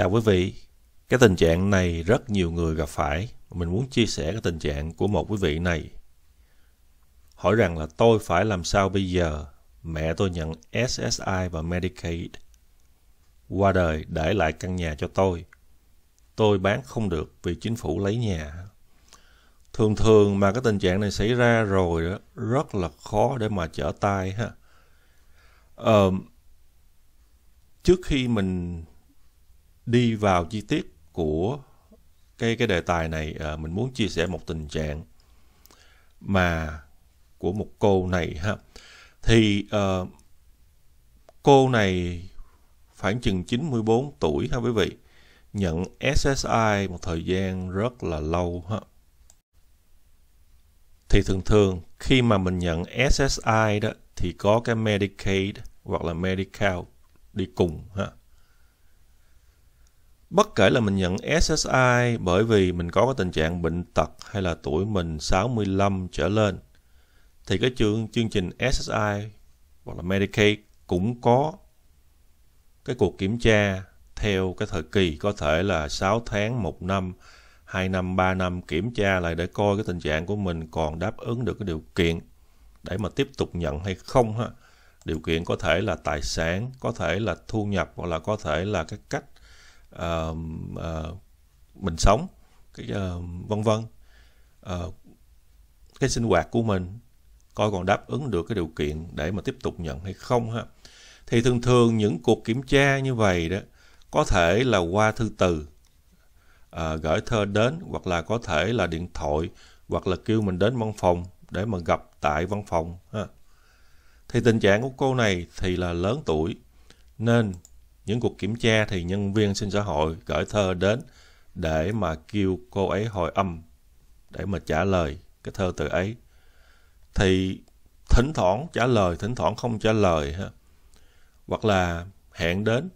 Chào quý vị. Cái tình trạng này rất nhiều người gặp phải. Mình muốn chia sẻ cái tình trạng của một quý vị này. Hỏi rằng là tôi phải làm sao bây giờ? Mẹ tôi nhận SSI và Medicaid. Qua đời để lại căn nhà cho tôi. Tôi bán không được vì chính phủ lấy nhà. Thường thường mà cái tình trạng này xảy ra rồi đó, rất là khó để mà trở tay ha. Ờ, trước khi mình đi vào chi tiết của cái cái đề tài này à, mình muốn chia sẻ một tình trạng mà của một cô này ha thì à, cô này khoảng chừng 94 tuổi ha quý vị nhận SSI một thời gian rất là lâu ha thì thường thường khi mà mình nhận SSI đó thì có cái Medicaid hoặc là Medical đi cùng ha bất kể là mình nhận SSI bởi vì mình có cái tình trạng bệnh tật hay là tuổi mình 65 trở lên thì cái chương chương trình SSI hoặc là Medicaid cũng có cái cuộc kiểm tra theo cái thời kỳ có thể là 6 tháng, 1 năm, 2 năm, 3 năm kiểm tra lại để coi cái tình trạng của mình còn đáp ứng được cái điều kiện để mà tiếp tục nhận hay không ha. Điều kiện có thể là tài sản, có thể là thu nhập hoặc là có thể là cái cách uh, uh, mình sống cái uh, vân vân uh, cái sinh hoạt của mình coi còn đáp ứng được cái điều kiện để mà tiếp tục nhận hay không ha thì thường thường những cuộc kiểm tra như vậy đó có thể là qua thư từ à, gửi thơ đến hoặc là có thể là điện thoại hoặc là kêu mình đến văn phòng để mà gặp tại văn phòng ha. thì tình trạng của cô này thì là lớn tuổi nên những cuộc kiểm tra thì nhân viên sinh xã hội gửi thơ đến để mà kêu cô ấy hồi âm để mà trả lời cái thơ từ ấy. Thì thỉnh thoảng trả lời, thỉnh thoảng không trả lời ha. Hoặc là hẹn đến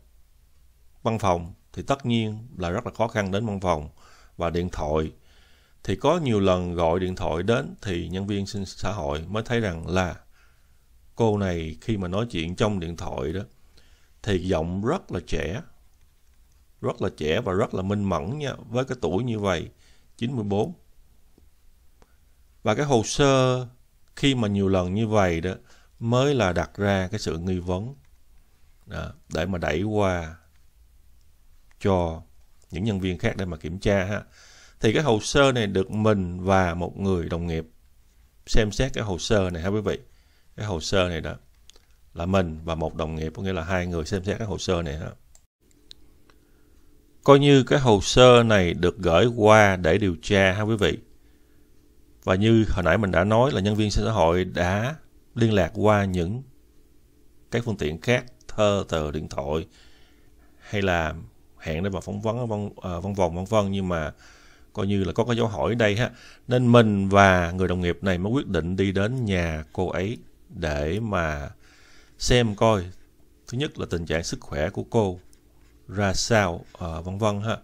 văn phòng thì tất nhiên là rất là khó khăn đến văn phòng và điện thoại thì có nhiều lần gọi điện thoại đến thì nhân viên sinh xã hội mới thấy rằng là cô này khi mà nói chuyện trong điện thoại đó thì giọng rất là trẻ rất là trẻ và rất là minh mẫn nha với cái tuổi như vậy 94 và cái hồ sơ khi mà nhiều lần như vậy đó mới là đặt ra cái sự nghi vấn đó, à, để mà đẩy qua cho những nhân viên khác để mà kiểm tra ha thì cái hồ sơ này được mình và một người đồng nghiệp xem xét cái hồ sơ này ha quý vị cái hồ sơ này đó là mình và một đồng nghiệp có nghĩa là hai người xem xét cái hồ sơ này ha coi như cái hồ sơ này được gửi qua để điều tra ha quý vị và như hồi nãy mình đã nói là nhân viên xã hội đã liên lạc qua những các phương tiện khác thơ tờ, điện thoại hay là hẹn để mà phỏng vấn vân ờ, vân, vân vân nhưng mà coi như là có cái dấu hỏi ở đây ha nên mình và người đồng nghiệp này mới quyết định đi đến nhà cô ấy để mà xem coi thứ nhất là tình trạng sức khỏe của cô ra sao à, vân vân ha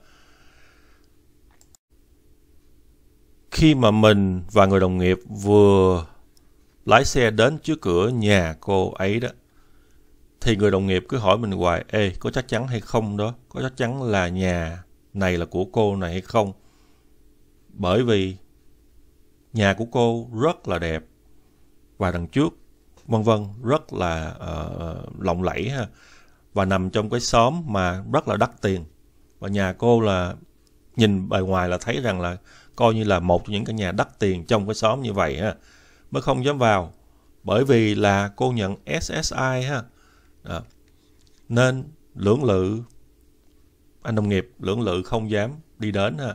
khi mà mình và người đồng nghiệp vừa lái xe đến trước cửa nhà cô ấy đó thì người đồng nghiệp cứ hỏi mình hoài ê có chắc chắn hay không đó có chắc chắn là nhà này là của cô này hay không bởi vì nhà của cô rất là đẹp và đằng trước vân vân rất là uh, lộng lẫy ha và nằm trong cái xóm mà rất là đắt tiền và nhà cô là nhìn bề ngoài là thấy rằng là coi như là một trong những cái nhà đắt tiền trong cái xóm như vậy ha mới không dám vào bởi vì là cô nhận SSI ha à, nên lưỡng lự anh đồng nghiệp lưỡng lự không dám đi đến ha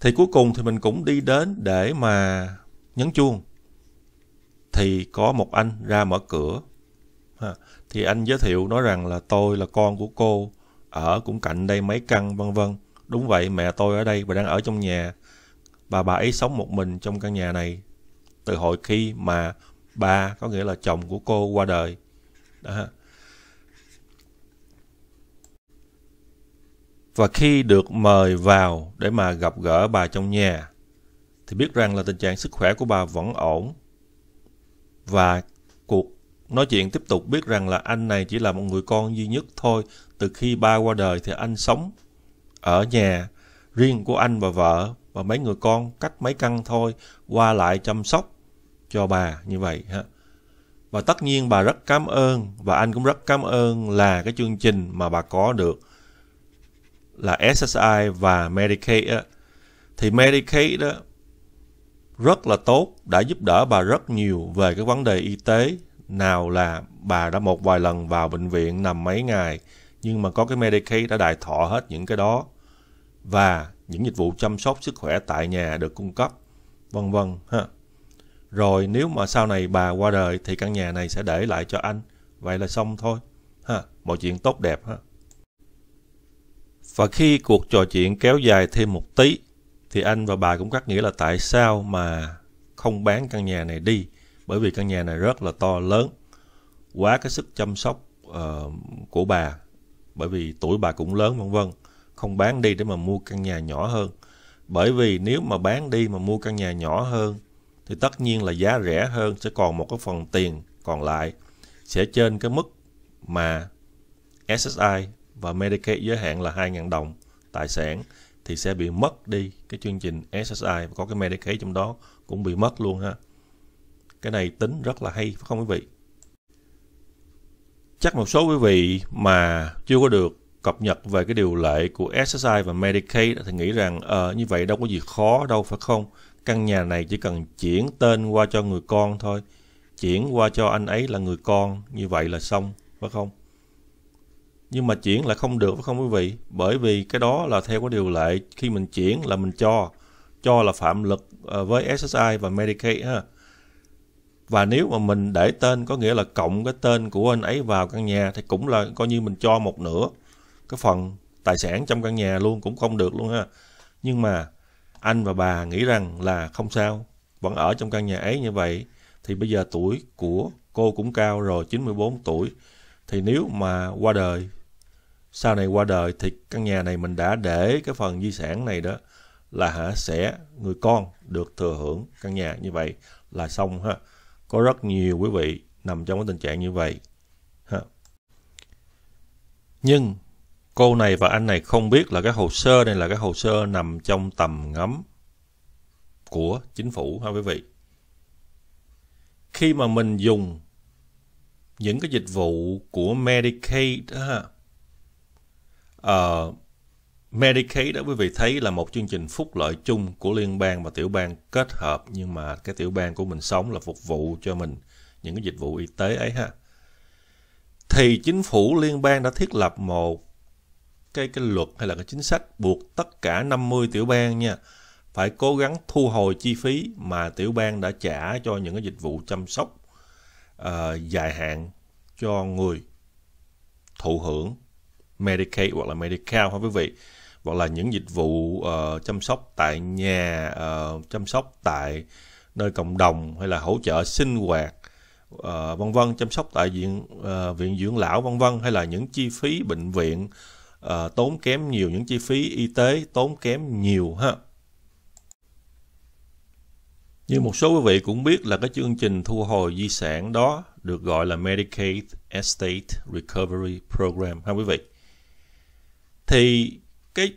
thì cuối cùng thì mình cũng đi đến để mà nhấn chuông thì có một anh ra mở cửa ha. thì anh giới thiệu nói rằng là tôi là con của cô ở cũng cạnh đây mấy căn vân vân đúng vậy mẹ tôi ở đây và đang ở trong nhà và bà ấy sống một mình trong căn nhà này từ hồi khi mà ba có nghĩa là chồng của cô qua đời đó và khi được mời vào để mà gặp gỡ bà trong nhà thì biết rằng là tình trạng sức khỏe của bà vẫn ổn và cuộc nói chuyện tiếp tục biết rằng là anh này chỉ là một người con duy nhất thôi. Từ khi ba qua đời thì anh sống ở nhà riêng của anh và vợ và mấy người con cách mấy căn thôi qua lại chăm sóc cho bà như vậy ha. Và tất nhiên bà rất cảm ơn và anh cũng rất cảm ơn là cái chương trình mà bà có được là SSI và Medicaid á. Thì Medicaid đó rất là tốt đã giúp đỡ bà rất nhiều về cái vấn đề y tế nào là bà đã một vài lần vào bệnh viện nằm mấy ngày nhưng mà có cái Medicaid đã đại thọ hết những cái đó và những dịch vụ chăm sóc sức khỏe tại nhà được cung cấp vân vân ha rồi nếu mà sau này bà qua đời thì căn nhà này sẽ để lại cho anh vậy là xong thôi ha mọi chuyện tốt đẹp ha và khi cuộc trò chuyện kéo dài thêm một tí thì anh và bà cũng cắt nghĩa là tại sao mà không bán căn nhà này đi bởi vì căn nhà này rất là to lớn quá cái sức chăm sóc uh, của bà bởi vì tuổi bà cũng lớn vân vân không bán đi để mà mua căn nhà nhỏ hơn bởi vì nếu mà bán đi mà mua căn nhà nhỏ hơn thì tất nhiên là giá rẻ hơn sẽ còn một cái phần tiền còn lại sẽ trên cái mức mà SSI và Medicaid giới hạn là 2.000 đồng tài sản thì sẽ bị mất đi cái chương trình SSI và có cái Medicaid trong đó cũng bị mất luôn ha. Cái này tính rất là hay phải không quý vị? Chắc một số quý vị mà chưa có được cập nhật về cái điều lệ của SSI và Medicaid thì nghĩ rằng ờ, như vậy đâu có gì khó đâu phải không? Căn nhà này chỉ cần chuyển tên qua cho người con thôi, chuyển qua cho anh ấy là người con, như vậy là xong, phải không? nhưng mà chuyển là không được phải không quý vị bởi vì cái đó là theo cái điều lệ khi mình chuyển là mình cho cho là phạm luật ờ, với SSI và Medicaid ha và nếu mà mình để tên có nghĩa là cộng cái tên của anh ấy vào căn nhà thì cũng là coi như mình cho một nửa cái phần tài sản trong căn nhà luôn cũng không được luôn ha nhưng mà anh và bà nghĩ rằng là không sao vẫn ở trong căn nhà ấy như vậy thì bây giờ tuổi của cô cũng cao rồi 94 tuổi thì nếu mà qua đời sau này qua đời thì căn nhà này mình đã để cái phần di sản này đó là hả sẽ người con được thừa hưởng căn nhà như vậy là xong ha có rất nhiều quý vị nằm trong cái tình trạng như vậy ha nhưng cô này và anh này không biết là cái hồ sơ này là cái hồ sơ nằm trong tầm ngắm của chính phủ ha quý vị khi mà mình dùng những cái dịch vụ của Medicaid đó ha, Uh, Medicaid đó quý vị thấy là một chương trình phúc lợi chung của liên bang và tiểu bang kết hợp nhưng mà cái tiểu bang của mình sống là phục vụ cho mình những cái dịch vụ y tế ấy ha. Thì chính phủ liên bang đã thiết lập một cái cái luật hay là cái chính sách buộc tất cả 50 tiểu bang nha phải cố gắng thu hồi chi phí mà tiểu bang đã trả cho những cái dịch vụ chăm sóc uh, dài hạn cho người thụ hưởng Medicaid hoặc là Medical ha quý vị hoặc là những dịch vụ uh, chăm sóc tại nhà uh, chăm sóc tại nơi cộng đồng hay là hỗ trợ sinh hoạt uh, vân vân chăm sóc tại viện uh, viện dưỡng lão vân vân hay là những chi phí bệnh viện uh, tốn kém nhiều những chi phí y tế tốn kém nhiều ha như một số quý vị cũng biết là cái chương trình thu hồi di sản đó được gọi là Medicaid Estate Recovery Program ha quý vị thì cái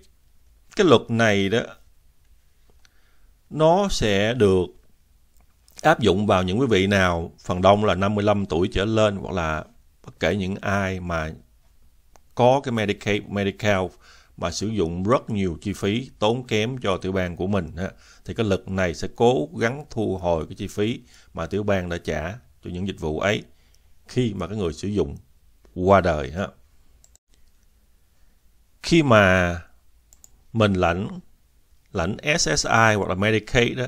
cái luật này đó nó sẽ được áp dụng vào những quý vị nào phần đông là 55 tuổi trở lên hoặc là bất kể những ai mà có cái Medicaid, Medical mà sử dụng rất nhiều chi phí tốn kém cho tiểu bang của mình thì cái lực này sẽ cố gắng thu hồi cái chi phí mà tiểu bang đã trả cho những dịch vụ ấy khi mà cái người sử dụng qua đời ha khi mà mình lãnh lãnh SSI hoặc là Medicaid đó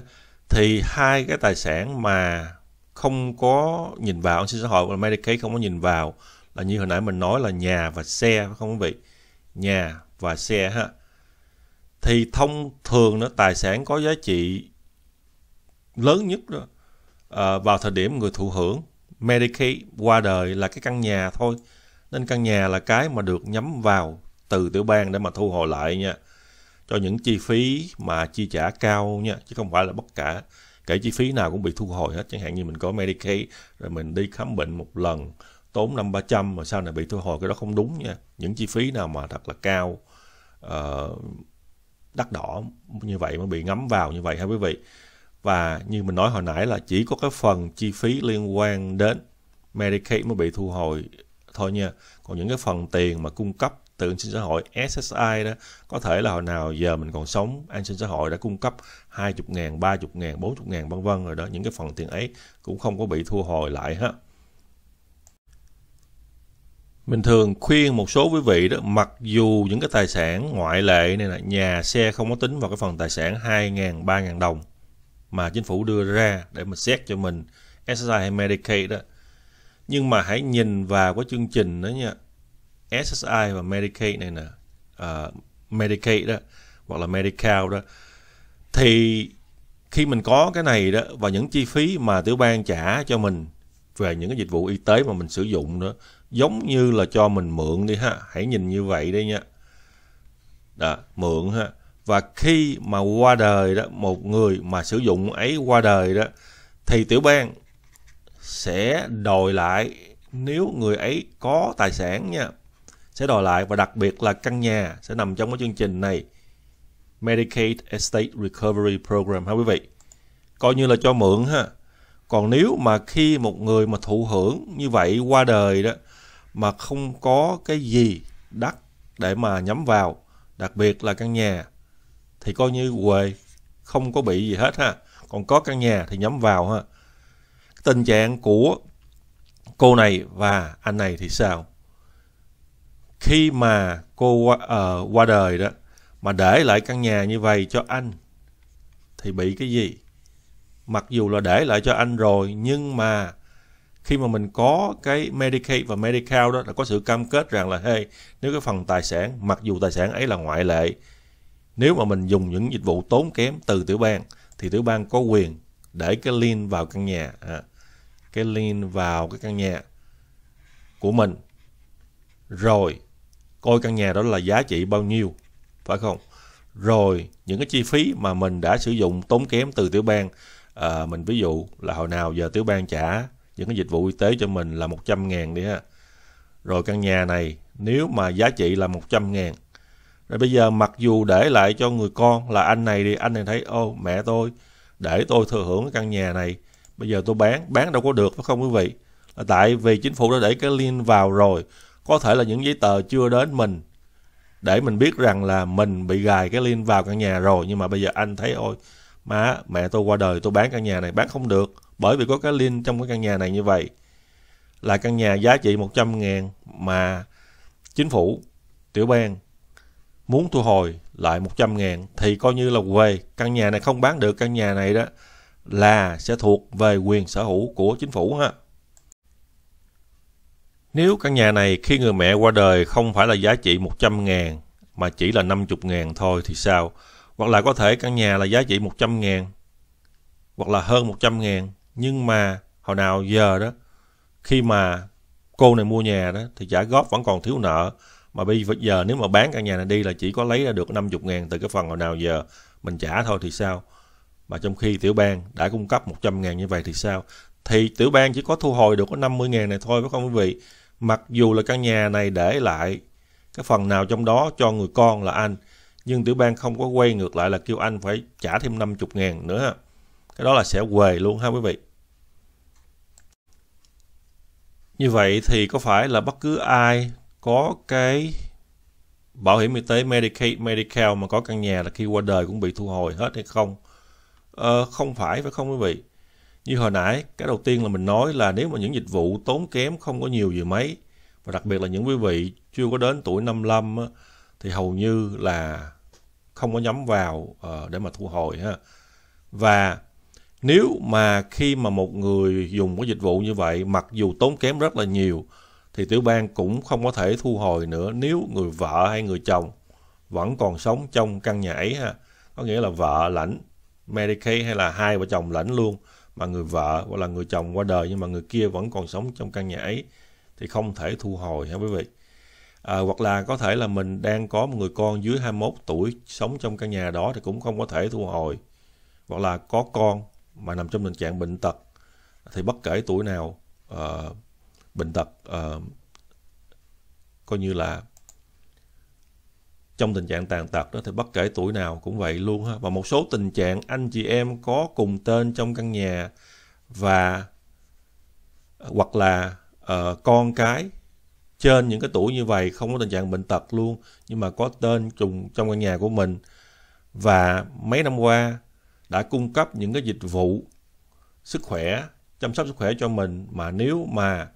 thì hai cái tài sản mà không có nhìn vào an sinh xã hội hoặc là Medicaid không có nhìn vào là như hồi nãy mình nói là nhà và xe phải không quý vị nhà và xe ha thì thông thường nó tài sản có giá trị lớn nhất đó à, vào thời điểm người thụ hưởng Medicaid qua đời là cái căn nhà thôi nên căn nhà là cái mà được nhắm vào từ tiểu bang để mà thu hồi lại nha cho những chi phí mà chi trả cao nha chứ không phải là bất cả kể chi phí nào cũng bị thu hồi hết chẳng hạn như mình có Medicaid rồi mình đi khám bệnh một lần tốn năm ba trăm mà sau này bị thu hồi cái đó không đúng nha những chi phí nào mà thật là cao uh, đắt đỏ như vậy mới bị ngấm vào như vậy ha quý vị và như mình nói hồi nãy là chỉ có cái phần chi phí liên quan đến Medicaid mới bị thu hồi thôi nha còn những cái phần tiền mà cung cấp tự sinh xã hội SSI đó có thể là hồi nào giờ mình còn sống an sinh xã hội đã cung cấp 20 ngàn, 30 ngàn, 40 ngàn vân vân rồi đó những cái phần tiền ấy cũng không có bị thu hồi lại ha mình thường khuyên một số quý vị đó mặc dù những cái tài sản ngoại lệ này là nhà xe không có tính vào cái phần tài sản 2 ngàn 3 ngàn đồng mà chính phủ đưa ra để mà xét cho mình SSI hay Medicaid đó nhưng mà hãy nhìn vào cái chương trình đó nha SSI và Medicaid này nè uh, Medicaid đó hoặc là Medical đó thì khi mình có cái này đó và những chi phí mà tiểu bang trả cho mình về những cái dịch vụ y tế mà mình sử dụng nữa giống như là cho mình mượn đi ha hãy nhìn như vậy đi nha đó, mượn ha và khi mà qua đời đó một người mà sử dụng ấy qua đời đó thì tiểu bang sẽ đòi lại nếu người ấy có tài sản nha sẽ đòi lại và đặc biệt là căn nhà sẽ nằm trong cái chương trình này Medicaid Estate Recovery Program ha quý vị. Coi như là cho mượn ha. Còn nếu mà khi một người mà thụ hưởng như vậy qua đời đó mà không có cái gì đắt để mà nhắm vào, đặc biệt là căn nhà thì coi như quề không có bị gì hết ha. Còn có căn nhà thì nhắm vào ha. Tình trạng của cô này và anh này thì sao? khi mà cô qua, uh, qua đời đó mà để lại căn nhà như vậy cho anh thì bị cái gì mặc dù là để lại cho anh rồi nhưng mà khi mà mình có cái Medicaid và Medical đó là có sự cam kết rằng là hey, nếu cái phần tài sản mặc dù tài sản ấy là ngoại lệ nếu mà mình dùng những dịch vụ tốn kém từ tiểu bang thì tiểu bang có quyền để cái lien vào căn nhà à, cái lien vào cái căn nhà của mình rồi coi căn nhà đó là giá trị bao nhiêu, phải không? Rồi những cái chi phí mà mình đã sử dụng tốn kém từ tiểu bang, à, mình ví dụ là hồi nào giờ tiểu bang trả những cái dịch vụ y tế cho mình là 100 ngàn đi ha. Rồi căn nhà này nếu mà giá trị là 100 ngàn, rồi bây giờ mặc dù để lại cho người con là anh này đi, anh này thấy ô mẹ tôi để tôi thừa hưởng cái căn nhà này, bây giờ tôi bán, bán đâu có được phải không quý vị? Là tại vì chính phủ đã để cái liên vào rồi có thể là những giấy tờ chưa đến mình để mình biết rằng là mình bị gài cái link vào căn nhà rồi nhưng mà bây giờ anh thấy ôi má mẹ tôi qua đời tôi bán căn nhà này bán không được bởi vì có cái link trong cái căn nhà này như vậy là căn nhà giá trị 100 ngàn mà chính phủ tiểu bang muốn thu hồi lại 100 ngàn thì coi như là về căn nhà này không bán được căn nhà này đó là sẽ thuộc về quyền sở hữu của chính phủ ha nếu căn nhà này khi người mẹ qua đời không phải là giá trị 100 ngàn mà chỉ là 50 ngàn thôi thì sao? Hoặc là có thể căn nhà là giá trị 100 ngàn hoặc là hơn 100 ngàn nhưng mà hồi nào giờ đó khi mà cô này mua nhà đó thì trả góp vẫn còn thiếu nợ mà bây giờ nếu mà bán căn nhà này đi là chỉ có lấy ra được 50 ngàn từ cái phần hồi nào giờ mình trả thôi thì sao? Mà trong khi tiểu bang đã cung cấp 100 ngàn như vậy thì sao? Thì tiểu bang chỉ có thu hồi được có 50 ngàn này thôi phải không quý vị? Mặc dù là căn nhà này để lại cái phần nào trong đó cho người con là anh, nhưng tiểu bang không có quay ngược lại là kêu anh phải trả thêm 50 ngàn nữa. Cái đó là sẽ quề luôn ha quý vị. Như vậy thì có phải là bất cứ ai có cái bảo hiểm y tế Medicaid, Medical mà có căn nhà là khi qua đời cũng bị thu hồi hết hay không? Ờ, không phải phải không quý vị? Như hồi nãy, cái đầu tiên là mình nói là nếu mà những dịch vụ tốn kém không có nhiều gì mấy, và đặc biệt là những quý vị chưa có đến tuổi 55 á, thì hầu như là không có nhắm vào uh, để mà thu hồi ha. Và nếu mà khi mà một người dùng cái dịch vụ như vậy mặc dù tốn kém rất là nhiều thì tiểu bang cũng không có thể thu hồi nữa nếu người vợ hay người chồng vẫn còn sống trong căn nhà ấy ha. Có nghĩa là vợ lãnh Medicaid hay là hai vợ chồng lãnh luôn mà người vợ hoặc là người chồng qua đời nhưng mà người kia vẫn còn sống trong căn nhà ấy thì không thể thu hồi ha quý vị à, hoặc là có thể là mình đang có một người con dưới 21 tuổi sống trong căn nhà đó thì cũng không có thể thu hồi hoặc là có con mà nằm trong tình trạng bệnh tật thì bất kể tuổi nào uh, bệnh tật uh, coi như là trong tình trạng tàn tật đó thì bất kể tuổi nào cũng vậy luôn ha và một số tình trạng anh chị em có cùng tên trong căn nhà và ờ, hoặc là uh, con cái trên những cái tuổi như vậy không có tình trạng bệnh tật luôn nhưng mà có tên trùng trong căn nhà của mình và mấy năm qua đã cung cấp những cái dịch vụ sức khỏe chăm sóc sức khỏe cho mình mà nếu mà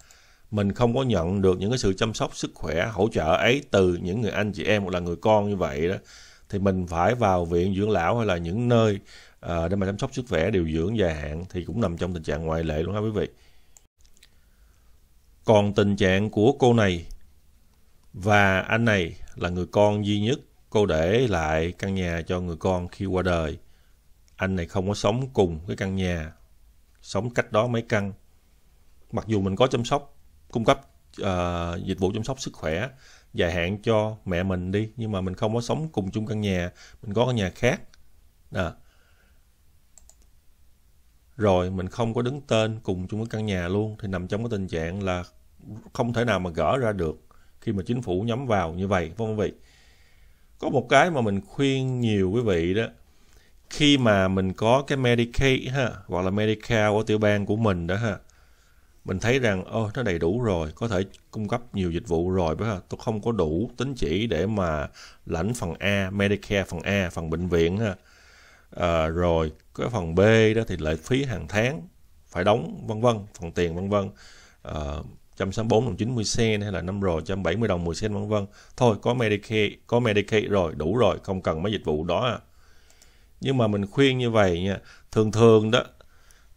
mình không có nhận được những cái sự chăm sóc sức khỏe hỗ trợ ấy từ những người anh chị em hoặc là người con như vậy đó thì mình phải vào viện dưỡng lão hay là những nơi à, để mà chăm sóc sức khỏe điều dưỡng dài hạn thì cũng nằm trong tình trạng ngoại lệ luôn ha quý vị còn tình trạng của cô này và anh này là người con duy nhất cô để lại căn nhà cho người con khi qua đời anh này không có sống cùng cái căn nhà sống cách đó mấy căn mặc dù mình có chăm sóc cung cấp uh, dịch vụ chăm sóc sức khỏe dài hạn cho mẹ mình đi nhưng mà mình không có sống cùng chung căn nhà mình có căn nhà khác à. rồi mình không có đứng tên cùng chung với căn nhà luôn thì nằm trong cái tình trạng là không thể nào mà gỡ ra được khi mà chính phủ nhắm vào như vậy phải không quý vị có một cái mà mình khuyên nhiều quý vị đó khi mà mình có cái Medicaid ha hoặc là Medicare của tiểu bang của mình đó ha mình thấy rằng ô nó đầy đủ rồi có thể cung cấp nhiều dịch vụ rồi phải không tôi không có đủ tính chỉ để mà lãnh phần A Medicare phần A phần bệnh viện ha à, rồi cái phần B đó thì lệ phí hàng tháng phải đóng vân vân phần tiền vân vân à, ờ, 164 đồng 90 sen hay là năm rồi 170 đồng 10 sen vân vân thôi có Medicare có Medicare rồi đủ rồi không cần mấy dịch vụ đó à. nhưng mà mình khuyên như vậy nha thường thường đó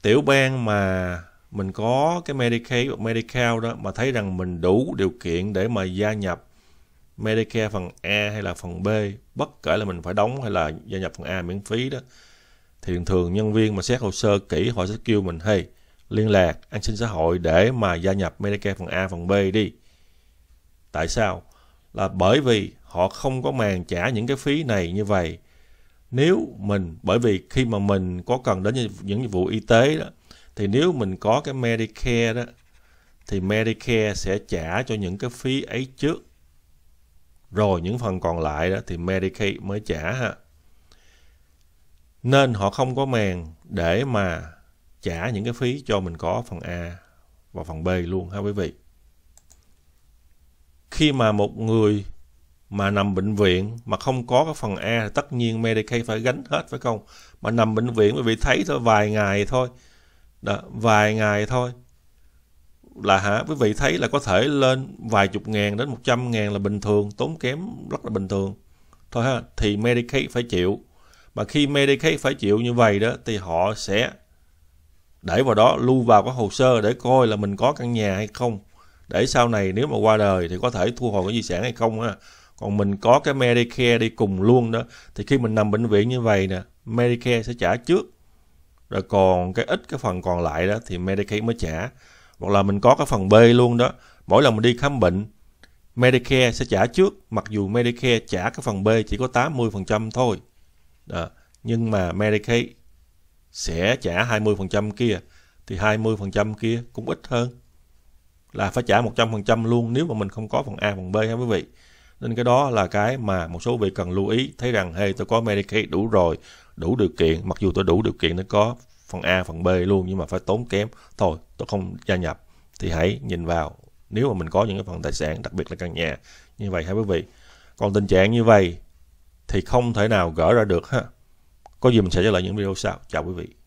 tiểu bang mà mình có cái Medicaid hoặc Medicaid đó mà thấy rằng mình đủ điều kiện để mà gia nhập Medicare phần A hay là phần B bất kể là mình phải đóng hay là gia nhập phần A miễn phí đó thì thường thường nhân viên mà xét hồ sơ kỹ họ sẽ kêu mình hey liên lạc an sinh xã hội để mà gia nhập Medicare phần A phần B đi tại sao là bởi vì họ không có màng trả những cái phí này như vậy nếu mình bởi vì khi mà mình có cần đến những dịch vụ y tế đó thì nếu mình có cái Medicare đó thì Medicare sẽ trả cho những cái phí ấy trước rồi những phần còn lại đó thì Medicaid mới trả ha nên họ không có màng để mà trả những cái phí cho mình có phần A và phần B luôn ha quý vị khi mà một người mà nằm bệnh viện mà không có cái phần A thì tất nhiên Medicaid phải gánh hết phải không? Mà nằm bệnh viện quý vị thấy thôi vài ngày thôi đó, vài ngày thôi là hả quý vị thấy là có thể lên vài chục ngàn đến một trăm ngàn là bình thường tốn kém rất là bình thường thôi ha thì Medicaid phải chịu mà khi Medicaid phải chịu như vậy đó thì họ sẽ để vào đó lưu vào cái hồ sơ để coi là mình có căn nhà hay không để sau này nếu mà qua đời thì có thể thu hồi cái di sản hay không ha còn mình có cái Medicare đi cùng luôn đó thì khi mình nằm bệnh viện như vậy nè Medicare sẽ trả trước rồi còn cái ít cái phần còn lại đó thì Medicare mới trả hoặc là mình có cái phần B luôn đó mỗi lần mình đi khám bệnh Medicare sẽ trả trước mặc dù Medicare trả cái phần B chỉ có 80% thôi đó. nhưng mà Medicare sẽ trả 20% kia thì 20% kia cũng ít hơn là phải trả 100% luôn nếu mà mình không có phần A phần B ha quý vị nên cái đó là cái mà một số vị cần lưu ý, thấy rằng hey, tôi có Medicaid đủ rồi, đủ điều kiện, mặc dù tôi đủ điều kiện để có phần A, phần B luôn nhưng mà phải tốn kém, thôi tôi không gia nhập thì hãy nhìn vào nếu mà mình có những cái phần tài sản đặc biệt là căn nhà như vậy hả quý vị còn tình trạng như vậy thì không thể nào gỡ ra được ha có gì mình sẽ trở lại những video sau chào quý vị